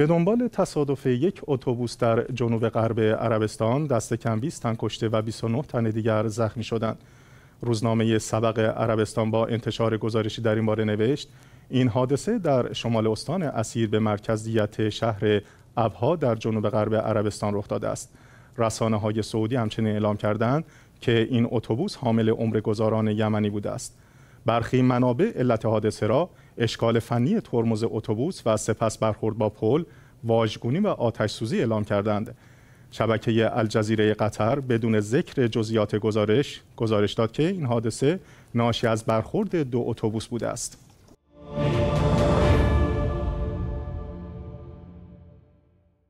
به دنبال تصادف یک اتوبوس در جنوب غرب عربستان دست کم 20 تن کشته و 29 تن دیگر زخمی شدند. روزنامه سبق عربستان با انتشار گزارشی در این باره نوشت این حادثه در شمال استان اسیر به مرکزیت شهر ابها در جنوب غرب عربستان رخ داده است. رسانه های سعودی همچنین اعلام کردند که این اتوبوس حامل گذاران یمنی بوده است. برخی منابع علت حادثه را اشکال فنی ترمز اتوبوس و سپس برخورد با پل واژگونی و آتش سوزی اعلام کردند شبکه الجزیره قطر بدون ذکر جزئیات گزارش گزارش داد که این حادثه ناشی از برخورد دو اتوبوس بوده است